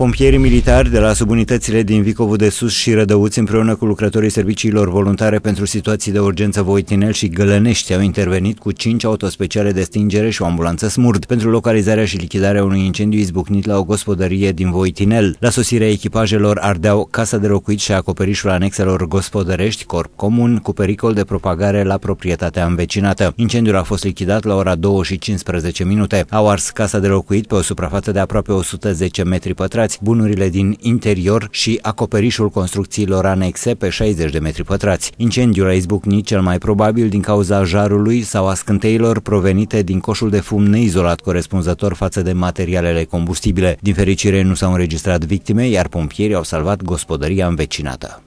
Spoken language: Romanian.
Pompierii militari de la subunitățile din Vicovu de Sus și Rădăuți împreună cu lucrătorii serviciilor voluntare pentru situații de urgență Voitinel și Gălănești au intervenit cu 5 autospeciale de stingere și o ambulanță smurd pentru localizarea și lichidarea unui incendiu izbucnit la o gospodărie din Voitinel. La sosirea echipajelor ardeau casa de locuit și acoperișul anexelor gospodărești, corp comun, cu pericol de propagare la proprietatea învecinată. Incendiul a fost lichidat la ora 2 și 15 minute. Au ars casa de locuit pe o suprafață de aproape 110 metri pătrați păstrați bunurile din interior și acoperișul construcțiilor anexe pe 60 de metri pătrați. Incendiul a izbucnit cel mai probabil din cauza jarului sau a scânteilor provenite din coșul de fum neizolat corespunzător față de materialele combustibile. Din fericire nu s-au înregistrat victime, iar pompierii au salvat gospodăria învecinată.